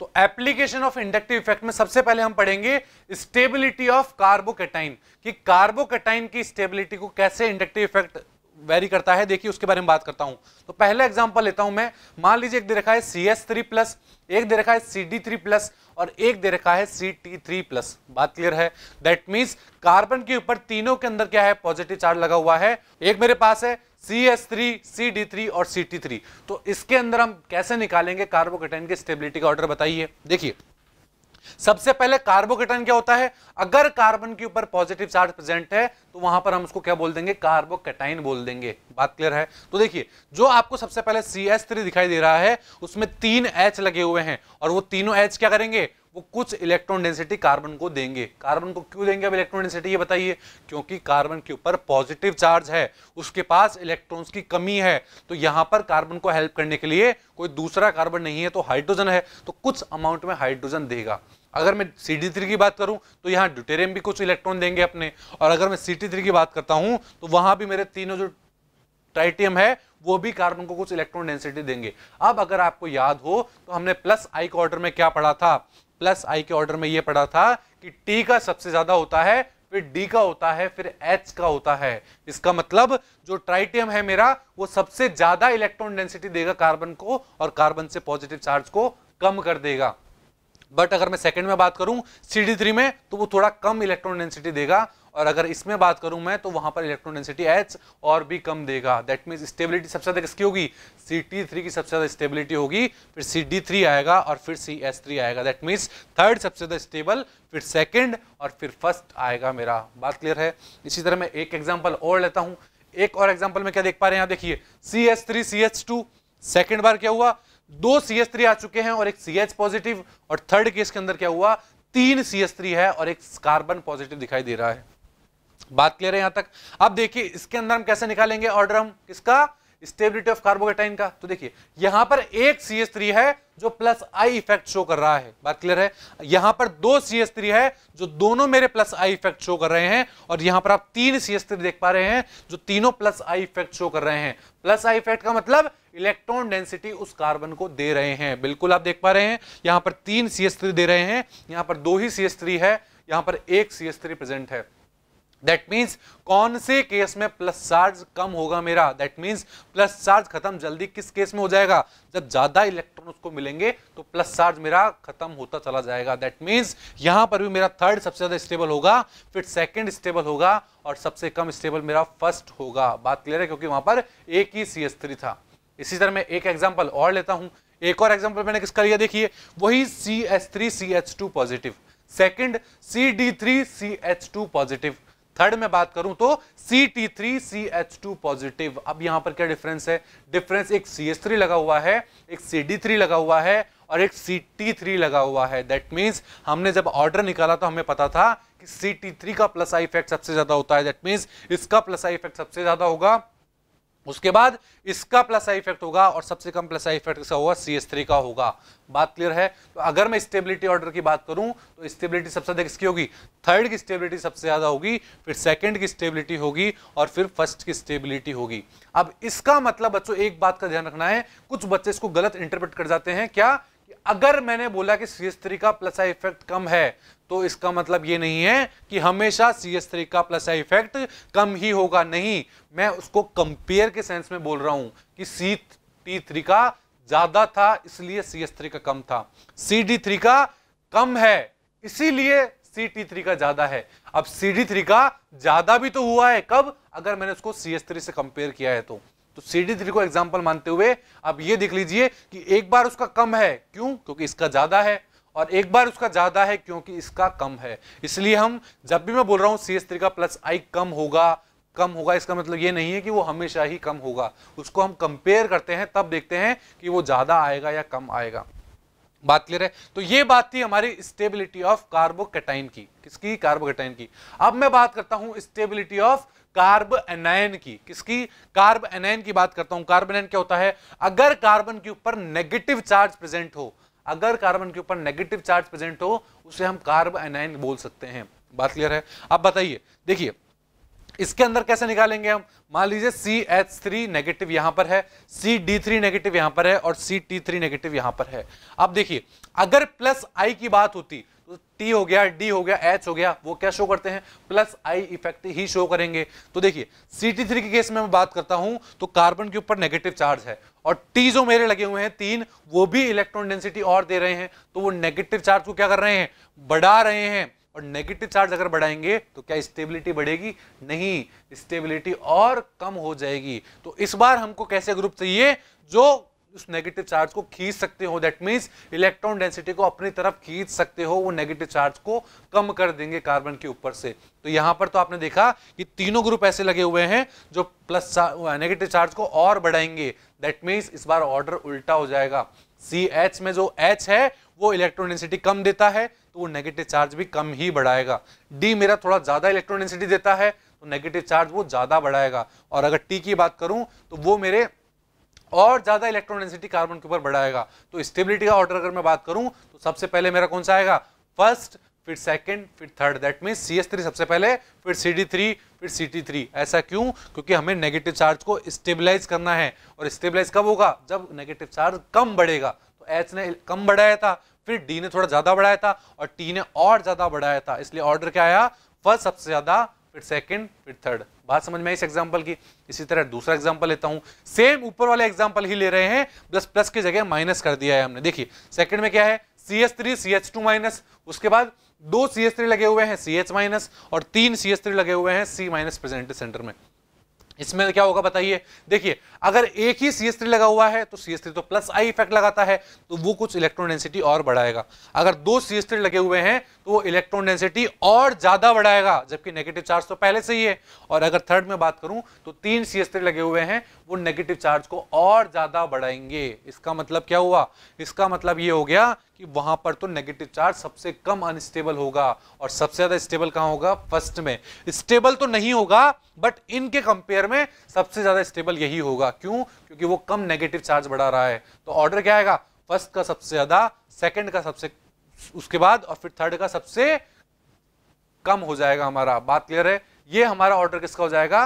तो application of inductive effect में सबसे पहले हम पढ़ेंगे स्टेबिलिटी ऑफ कार्बोकेटाइन कि कार्बोकेटाइन की स्टेबिलिटी को कैसे इंडक्टिव इफेक्ट वेरी करता है देखिए उसके बारे में बात करता हूं तो पहला एग्जांपल लेता हूं मैं मान लीजिए एक दे रखा है सी एस थ्री प्लस एक दे रखा है सी डी थ्री प्लस और एक दे रखा है सी टी थ्री प्लस बात क्लियर है दैट मीन्स कार्बन के ऊपर तीनों के अंदर क्या है पॉजिटिव चार्ज लगा हुआ है एक मेरे पास है C S three C D three और सी टी थ्री तो इसके अंदर हम कैसे निकालेंगे कार्बोकेटाइन के स्टेबिलिटी का ऑर्डर बताइए देखिए सबसे पहले कार्बोकेटाइन क्या होता है अगर कार्बन के ऊपर पॉजिटिव चार्ज प्रेजेंट है तो वहां पर हम उसको क्या बोल देंगे कार्बोकेटाइन बोल देंगे बात क्लियर है तो देखिए जो आपको सबसे पहले सी एस थ्री दिखाई दे रहा है उसमें तीन एच लगे हुए हैं और वो तीनों एच क्या करेंगे वो कुछ इलेक्ट्रॉन डेंसिटी कार्बन को देंगे कार्बन को क्यों देंगे अब इलेक्ट्रॉन डेंसिटी ये बताइए क्योंकि कार्बन के ऊपर पॉजिटिव चार्ज है उसके पास इलेक्ट्रॉन्स की कमी है तो यहाँ पर कार्बन को हेल्प करने के लिए कोई दूसरा कार्बन नहीं है तो हाइड्रोजन है तो कुछ अमाउंट में हाइड्रोजन देगा अगर मैं सी थ्री की बात करूं तो यहाँ ड्यूटेरियम भी कुछ इलेक्ट्रॉन देंगे अपने और अगर मैं सी थ्री की बात करता हूँ तो वहाँ भी मेरे तीनों जो ट्राइटियम है वो भी कार्बन को कुछ इलेक्ट्रॉन डेंसिटी देंगे अब अगर आपको याद हो तो हमने प्लस आई क्वार्टर में क्या पढ़ा था प्लस आई के ऑर्डर में ये पढ़ा था कि टी का सबसे ज्यादा होता है फिर डी का होता है फिर एच का होता है इसका मतलब जो ट्राइटियम है मेरा वो सबसे ज्यादा इलेक्ट्रॉन डेंसिटी देगा कार्बन को और कार्बन से पॉजिटिव चार्ज को कम कर देगा बट अगर मैं सेकंड में बात करूं सी में तो वो थोड़ा कम इलेक्ट्रॉन डेंसिटी देगा और अगर इसमें बात करूं मैं तो वहां पर इलेक्ट्रॉन डेंसिटी एच और भी कम देगा दैट मीन्स स्टेबिलिटी सबसे ज़्यादा किसकी होगी सी टी थ्री की सबसे ज़्यादा स्टेबिलिटी होगी फिर सी डी थ्री आएगा और फिर सी एस थ्री आएगा दैट मीन्स थर्ड सबसे ज़्यादा स्टेबल फिर सेकेंड और फिर फर्स्ट आएगा मेरा बात क्लियर है इसी तरह मैं एक एग्जाम्पल और लेता हूँ एक और एग्जाम्पल में क्या देख पा रहे हैं आप देखिए C S three C H two second बार क्या हुआ दो सी एस थ्री आ चुके हैं और एक सी एच पॉजिटिव और थर्ड केस के अंदर क्या हुआ तीन सी एस थ्री है और एक कार्बन पॉजिटिव दिखाई दे रहा है बात क्लियर है यहां तक अब देखिए इसके अंदर हम कैसे निकालेंगे ऑर्डर हम इसका स्टेबिलिटी ऑफ कार्बोकेटाइन का तो देखिए यहां पर एक सी एस थ्री है जो प्लस आई इफेक्ट शो कर रहा है बात क्लियर है यहां पर दो सी एस थ्री है जो दोनों मेरे प्लस आई इफेक्ट शो कर रहे हैं और यहां पर आप तीन सी एस थ्री देख पा रहे हैं जो तीनों प्लस आई इफेक्ट शो कर रहे हैं प्लस आई इफेक्ट का मतलब इलेक्ट्रॉन डेंसिटी उस कार्बन को दे रहे हैं बिल्कुल आप देख पा रहे हैं यहां पर तीन सी एस थ्री दे रहे हैं यहां पर दो ही सी एस थ्री है यहां पर एक सी एस थ्री प्रेजेंट है दैट मीन्स कौन से केस में प्लस चार्ज कम होगा मेरा दैट मीन्स प्लस चार्ज खत्म जल्दी किस केस में हो जाएगा जब ज्यादा इलेक्ट्रॉन उसको मिलेंगे तो प्लस चार्ज मेरा खत्म होता चला जाएगा दैट मीन्स यहां पर भी मेरा थर्ड सबसे ज्यादा स्टेबल होगा फिर सेकंड स्टेबल होगा और सबसे कम स्टेबल मेरा फर्स्ट होगा बात क्लियर है क्योंकि वहां पर एक ही सी था इसी तरह मैं एक एग्जाम्पल और लेता हूँ एक और एग्जाम्पल मैंने किसका लिया देखिए वही C S three C H two positive second C D three C H two positive third में बात करूं तो C T three C H two positive अब यहां पर क्या डिफरेंस है डिफरेंस एक सी एच थ्री लगा हुआ है एक सी डी थ्री लगा हुआ है और एक सी टी थ्री लगा हुआ है दैट मीन्स हमने जब ऑर्डर निकाला तो हमें पता था कि सी टी थ्री का प्लस आई इफेक्ट सबसे ज्यादा होता है दैट मीन्स इसका प्लस आई इफेक्ट सबसे ज्यादा होगा उसके बाद इसका प्लस आई इफेक्ट होगा और सबसे कम प्लस आई इफेक्ट इसका होगा सी एस थ्री का होगा बात क्लियर है तो अगर मैं स्टेबिलिटी ऑर्डर की बात करूं तो स्टेबिलिटी सबसे ज़्यादा किसकी होगी थर्ड की स्टेबिलिटी सबसे ज़्यादा होगी फिर सेकंड की स्टेबिलिटी होगी और फिर फर्स्ट की स्टेबिलिटी होगी अब इसका मतलब बच्चों एक बात का ध्यान रखना है कुछ बच्चे इसको गलत इंटरप्रेट कर जाते हैं क्या अगर मैंने बोला कि सी एस थ्री का प्लस आई इफेक्ट कम है तो इसका मतलब ये नहीं है कि हमेशा सी एस थ्री का प्लस आई इफेक्ट कम ही होगा नहीं मैं उसको कंपेयर के सेंस में बोल रहा हूं कि सी टी थ्री का ज्यादा था इसलिए सी एस थ्री का कम था सी डी थ्री का कम है इसीलिए सी टी थ्री का ज्यादा है अब सी डी थ्री का ज्यादा भी तो हुआ है कब अगर मैंने उसको सी एस थ्री से कंपेयर किया है तो तो सीडी थ्री को एग्जाम्पल मानते हुए आप ये देख लीजिए कि एक बार उसका कम है क्यों क्योंकि इसका ज्यादा है और एक बार उसका ज्यादा है क्योंकि इसका कम है इसलिए हम जब भी मैं बोल रहा हूं सी एस थ्री का प्लस आई कम होगा कम होगा इसका मतलब ये नहीं है कि वो हमेशा ही कम होगा उसको हम कंपेयर करते हैं तब देखते हैं कि वो ज़्यादा आएगा या कम आएगा बात क्लियर है तो ये बात थी हमारी स्टेबिलिटी ऑफ कार्बोकेटाइन की किसकी कार्बोकेटाइन की अब मैं बात करता हूं स्टेबिलिटी ऑफ कार्ब एनायन की किसकी कार्ब एनायन की बात करता हूं कार्ब एनायन क्या होता है अगर कार्बन के ऊपर नेगेटिव चार्ज प्रेजेंट हो अगर कार्बन के ऊपर नेगेटिव चार्ज प्रेजेंट हो उसे हम कार्ब एनायन बोल सकते हैं बात क्लियर है अब बताइए देखिए इसके अंदर कैसे निकालेंगे हम मान लीजिए सी एच थ्री नेगेटिव यहां पर है सी डी थ्री नेगेटिव यहां पर है और सी टी थ्री नेगेटिव यहां पर है अब देखिए अगर प्लस आई की बात होती तो टी हो गया डी हो गया एच हो गया वो क्या शो करते हैं प्लस आई इफेक्ट ही शो करेंगे तो देखिए सी टी थ्री के केस में मैं बात करता हूं तो कार्बन के ऊपर नेगेटिव चार्ज है और टी जो मेरे लगे हुए हैं तीन वो भी इलेक्ट्रॉन डेंसिटी और दे रहे हैं तो वो नेगेटिव चार्ज को क्या कर रहे हैं बढ़ा रहे हैं और नेगेटिव चार्ज अगर बढ़ाएंगे तो क्या स्टेबिलिटी बढ़ेगी नहीं स्टेबिलिटी और कम हो जाएगी तो इस बार हमको कैसे ग्रुप चाहिए जो उस नेगेटिव चार्ज को खींच सकते हो दैट मीन्स इलेक्ट्रॉन डेंसिटी को अपनी तरफ खींच सकते हो वो नेगेटिव चार्ज को कम कर देंगे कार्बन के ऊपर से तो यहां पर तो आपने देखा कि तीनों ग्रुप ऐसे लगे हुए हैं जो प्लस नेगेटिव चार्ज को और बढ़ाएंगे दैट मीन्स इस बार ऑर्डर उल्टा हो जाएगा सी एच में जो एच है वो इलेक्ट्रॉन डेंसिटी कम देता है तो वो नेगेटिव चार्ज भी कम ही बढ़ाएगा डी मेरा थोड़ा ज़्यादा इलेक्ट्रोडेंसिटी देता है तो नेगेटिव चार्ज वो ज़्यादा बढ़ाएगा और अगर टी की बात करूँ तो वो मेरे और ज़्यादा इलेक्ट्रोडेंसिटी कार्बन के ऊपर बढ़ाएगा तो स्टेबिलिटी का ऑर्डर अगर मैं बात करूँ तो सबसे पहले मेरा कौन सा आएगा फर्स्ट फिर सेकंड फिर third that mean C three सबसे पहले फिर सी डी थ्री फिर सी टी थ्री ऐसा क्यों क्योंकि हमें नेगेटिव चार्ज को स्टेबलाइज करना है और स्टेबलाइज कब होगा जब नेगेटिव चार्ज कम बढ़ेगा एच ने कम बढ़ाया था फिर डी ने थोड़ा ज्यादा बढ़ाया था और टी ने और ज्यादा बढ़ाया था इसलिए ऑर्डर क्या आया फर्स्ट सबसे ज्यादा फिर सेकंड फिर थर्ड बात समझ में इस एग्जांपल की इसी तरह दूसरा एग्जांपल लेता हूं सेम ऊपर वाले एग्जांपल ही ले रहे हैं प्लस प्लस की जगह माइनस कर दिया है हमने देखिए सेकंड में क्या है C S three C H two minus उसके बाद दो सी एस थ्री लगे हुए हैं सी एच माइनस और तीन सी एस थ्री लगे हुए हैं सी माइनस प्रेजेंट सेंटर में इसमें क्या होगा बताइए देखिए अगर एक ही सी लगा हुआ है तो सी तो प्लस आई इफेक्ट लगाता है तो वो कुछ इलेक्ट्रोडेंसिटी और बढ़ाएगा अगर दो सी लगे हुए हैं तो वो इलेक्ट्रॉन डेंसिटी और ज़्यादा बढ़ाएगा जबकि नेगेटिव चार्ज तो पहले से ही है और अगर थर्ड में बात करूं तो तीन सी लगे हुए हैं वो नेगेटिव चार्ज को और ज़्यादा बढ़ाएंगे इसका मतलब क्या हुआ इसका मतलब ये हो गया कि वहां पर तो नेगेटिव चार्ज सबसे कम अनस्टेबल होगा और सबसे ज़्यादा स्टेबल कहाँ होगा फर्स्ट में स्टेबल तो नहीं होगा बट इनके कंपेयर में सबसे ज़्यादा स्टेबल यही होगा क्यों क्योंकि वो कम नेगेटिव चार्ज बढ़ा रहा है तो ऑर्डर क्या आएगा फर्स्ट का सबसे ज़्यादा सेकेंड का सबसे उसके बाद और फिर थर्ड का सबसे कम हो जाएगा हमारा बात क्लियर है ये हमारा ऑर्डर किसका हो जाएगा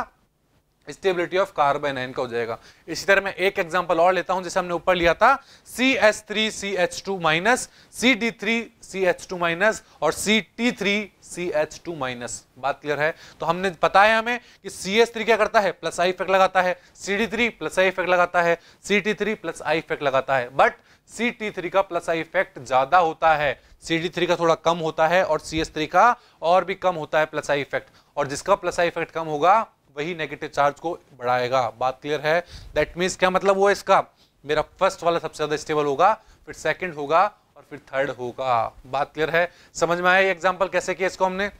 स्टेबिलिटी ऑफ कार्बन है इनका हो जाएगा इसी तरह मैं एक एग्जांपल और लेता हूं जैसे हमने ऊपर लिया था C S three C H two minus C D three C H two minus और C T three C H two minus बात क्लियर है तो हमने पता है हमें कि सी एस थ्री क्या करता है प्लस आई इफेक्ट लगाता है C D three plus I effect लगाता है C T three plus I effect लगाता है बट सी टी थ्री का प्लस आई इफेक्ट ज्यादा होता है सी डी थ्री का थोड़ा कम होता है और सी एस थ्री का और भी कम होता है प्लस आई इफेक्ट और जिसका प्लस आई इफेक्ट कम होगा वही नेगेटिव चार्ज को बढ़ाएगा बात क्लियर है दैट मीन्स क्या मतलब वो इसका मेरा फर्स्ट वाला सबसे ज़्यादा स्टेबल होगा फिर सेकेंड होगा और फिर थर्ड होगा बात क्लियर है समझ में आया एग्जाम्पल कैसे किया इसको हमने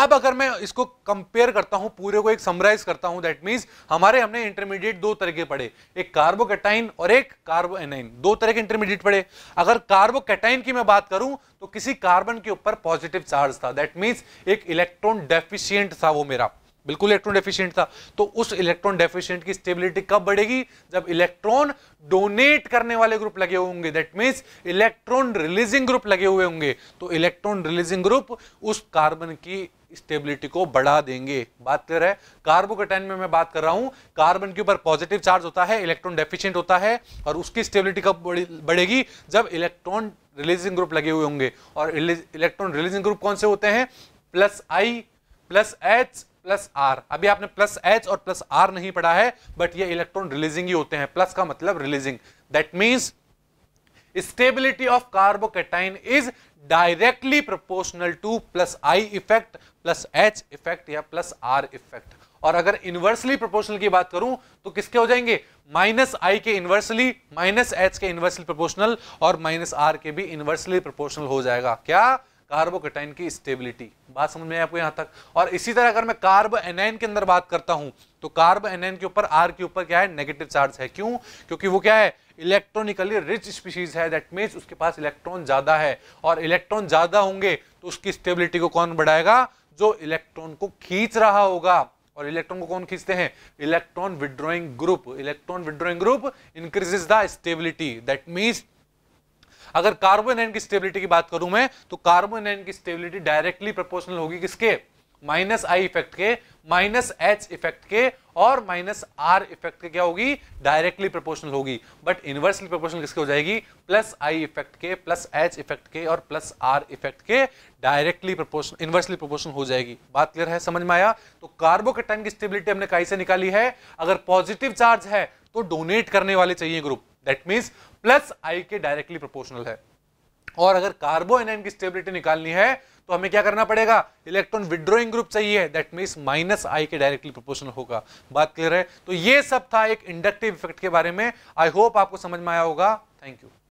अब अगर मैं इसको कंपेयर करता हूं पूरे को एक समराइज करता हूं दैट मींस हमारे हमने इंटरमीडिएट दो तरह के पढ़े एक कार्बोकेटाइन और एक कार्बोएनाइन दो तरह के इंटरमीडिएट पढ़े अगर कार्बोकेटाइन की मैं बात करूं तो किसी कार्बन के ऊपर पॉजिटिव चार्ज था दैट मींस एक इलेक्ट्रॉन डेफिशिएंट था वो मेरा बिल्कुल इलेक्ट्रॉन डेफिशिएंट था तो उस इलेक्ट्रॉन डेफिशिएंट की स्टेबिलिटी कब बढ़ेगी जब इलेक्ट्रॉन डोनेट करने वाले ग्रुप लगे हुए होंगे that means electron releasing group लगे हुए होंगे तो इलेक्ट्रॉन रिलीजिंग ग्रुप उस कार्बन की स्टेबिलिटी को बढ़ा देंगे बात कर रहे कार्बोकैटायन में मैं बात कर रहा हूं कार्बन के ऊपर पॉजिटिव चार्ज होता है इलेक्ट्रॉन डेफिशिएंट होता है और उसकी स्टेबिलिटी कब बढ़ेगी जब इलेक्ट्रॉन रिलीजिंग ग्रुप लगे हुए होंगे और इलेक्ट्रॉन रिलीजिंग ग्रुप कौन से होते हैं plus I plus H plus R अभी आपने प्लस एच और प्लस आर नहीं पढ़ा है बट ये इलेक्ट्रॉन रिलीजिंग ही होते हैं प्लस का मतलब releasing that means stability of carbocation is directly proportional to plus I effect plus H effect या प्लस आर इफेक्ट और अगर इन्वर्सली प्रोपोर्शनल की बात करूं तो किसके हो जाएंगे माइनस आई के इन्वर्सली माइनस एच के इन्वर्सली प्रोपोर्शनल और माइनस आर के भी इन्वर्सली प्रोपोर्शनल हो जाएगा क्या कार्बोकेटाइन की स्टेबिलिटी बात समझ में आपको यहां तक और इसी तरह अगर मैं कार्ब एनाइन के अंदर बात करता हूं तो कार्ब एनाइन के ऊपर आर के ऊपर क्या है नेगेटिव चार्ज है क्यों क्योंकि वो क्या है इलेक्ट्रॉनिकली रिच स्पीशीज है दैट मीन्स उसके पास इलेक्ट्रॉन ज़्यादा है और इलेक्ट्रॉन ज़्यादा होंगे तो उसकी स्टेबिलिटी को कौन बढ़ाएगा जो इलेक्ट्रॉन को खींच रहा होगा और इलेक्ट्रॉन को कौन खींचते हैं electron withdrawing group electron withdrawing group increases the stability that means अगर कार्बन एन की स्टेबिलिटी की बात करूं मैं तो कार्बन एन की स्टेबिलिटी डायरेक्टली प्रोपोर्शनल होगी किसके माइनस आई इफेक्ट के माइनस एच इफेक्ट के और माइनस आर इफेक्ट के क्या होगी डायरेक्टली प्रोपोर्शनल होगी बट इनवर्सली प्रोपोर्शनल किसके हो जाएगी प्लस आई इफेक्ट के प्लस एच इफेक्ट के और प्लस आर इफेक्ट के डायरेक्टली प्रोपोर्शन इनवर्सली प्रोपोर्शनल हो जाएगी बात क्लियर है समझ में आया तो कार्बोकेटाइन की स्टेबिलिटी हमने काई से निकाली है अगर पॉजिटिव चार्ज है तो डोनेट करने वाले चाहिए group that means plus I के डायरेक्टली प्रोपोर्शनल है और अगर कार्बो एन की स्टेबिलिटी निकालनी है तो हमें क्या करना पड़ेगा इलेक्ट्रॉन विड्रोइंग ग्रुप चाहिए दैट मीन्स माइनस आई के डायरेक्टली प्रोपोर्शनल होगा बात क्लियर है तो ये सब था एक इंडक्टिव इफेक्ट के बारे में आई होप आपको समझ में आया होगा थैंक यू